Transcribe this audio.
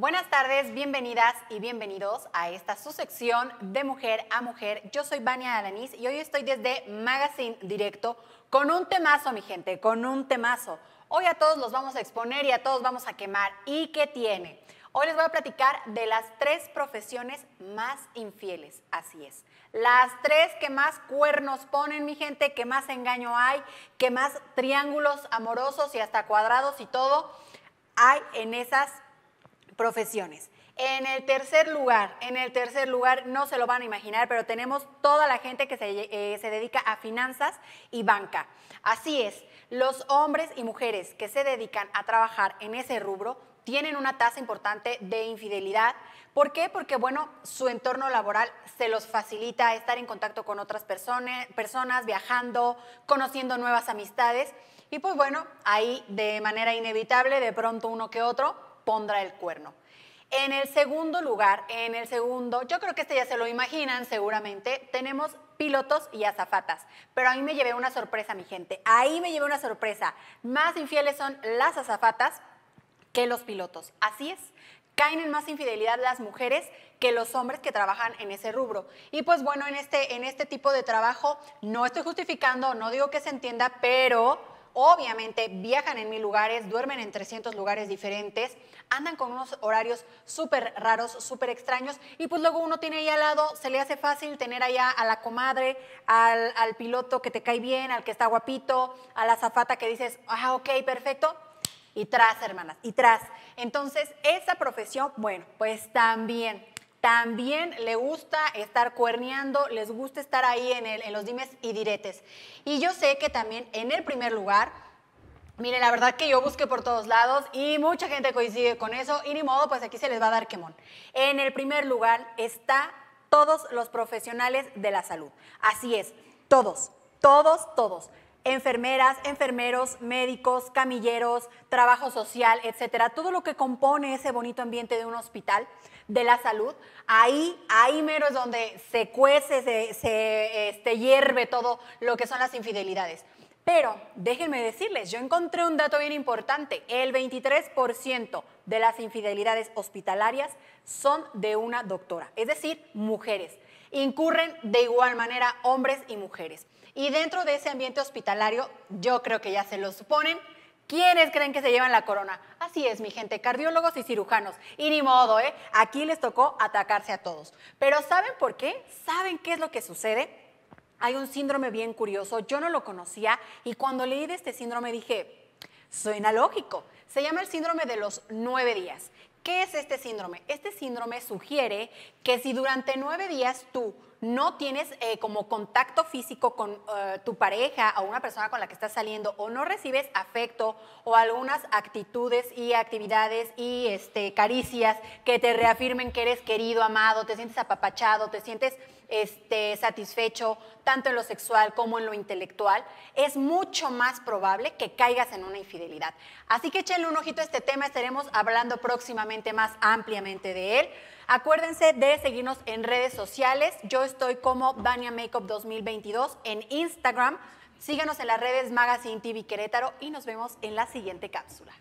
Buenas tardes, bienvenidas y bienvenidos a esta su sección de Mujer a Mujer. Yo soy Vania Alanís y hoy estoy desde Magazine Directo con un temazo, mi gente, con un temazo. Hoy a todos los vamos a exponer y a todos vamos a quemar. ¿Y qué tiene? Hoy les voy a platicar de las tres profesiones más infieles, así es. Las tres que más cuernos ponen, mi gente, que más engaño hay, que más triángulos amorosos y hasta cuadrados y todo hay en esas profesiones. En el tercer lugar, en el tercer lugar, no se lo van a imaginar, pero tenemos toda la gente que se, eh, se dedica a finanzas y banca. Así es, los hombres y mujeres que se dedican a trabajar en ese rubro tienen una tasa importante de infidelidad. ¿Por qué? Porque, bueno, su entorno laboral se los facilita estar en contacto con otras personas, personas viajando, conociendo nuevas amistades. Y pues bueno, ahí de manera inevitable, de pronto uno que otro pondrá el cuerno. En el segundo lugar, en el segundo, yo creo que este ya se lo imaginan seguramente, tenemos pilotos y azafatas, pero a mí me llevé una sorpresa, mi gente, ahí me llevé una sorpresa. Más infieles son las azafatas que los pilotos, así es. Caen en más infidelidad las mujeres que los hombres que trabajan en ese rubro. Y pues bueno, en este, en este tipo de trabajo, no estoy justificando, no digo que se entienda, pero Obviamente viajan en mil lugares, duermen en 300 lugares diferentes, andan con unos horarios súper raros, súper extraños y pues luego uno tiene ahí al lado, se le hace fácil tener allá a la comadre, al, piloto que te cae bien, al que está guapito, a la zafata que dices, ah, ok, perfecto, y tras, hermanas, y tras. Entonces, esa profesión, bueno, pues también también le gusta estar cuerneando, les gusta estar ahí en, el, en los dimes y diretes. Y yo sé que también, en el primer lugar, Mire, la verdad que yo busqué por todos lados y mucha gente coincide con eso y ni modo, pues aquí se les va a dar quemón. En el primer lugar está todos los profesionales de la salud. Así es, todos, todos, todos enfermeras, enfermeros, médicos, camilleros, trabajo social, etcétera, todo lo que compone ese bonito ambiente de un hospital de la salud, ahí, ahí mero es donde se cuece, se, este, hierve todo lo que son las infidelidades. Pero déjenme decirles, yo encontré un dato bien importante. El 23% de las infidelidades hospitalarias son de una doctora, es decir, mujeres incurren de igual manera hombres y mujeres. Y dentro de ese ambiente hospitalario, yo creo que ya se lo suponen, ¿Quiénes creen que se llevan la corona? Así es, mi gente, cardiólogos y cirujanos. Y ni modo, ¿eh? Aquí les tocó atacarse a todos. Pero ¿saben por qué? ¿Saben qué es lo que sucede? Hay un síndrome bien curioso, yo no lo conocía y cuando leí de este síndrome dije, suena lógico. Se llama el síndrome de los nueve días ¿Qué es este síndrome? Este síndrome sugiere que si durante nueve días tú no tienes eh, como contacto físico con eh, tu pareja o una persona con la que estás saliendo o no recibes afecto o algunas actitudes y actividades y este, caricias que te reafirmen que eres querido, amado, te sientes apapachado, te sientes este, satisfecho tanto en lo sexual como en lo intelectual, es mucho más probable que caigas en una infidelidad. Así que échenle un ojito a este tema, estaremos hablando próximamente más ampliamente de él. Acuérdense de seguirnos en redes sociales. Yo estoy como Dania Makeup 2022 en Instagram. Síganos en las redes Magazine TV Querétaro y nos vemos en la siguiente cápsula.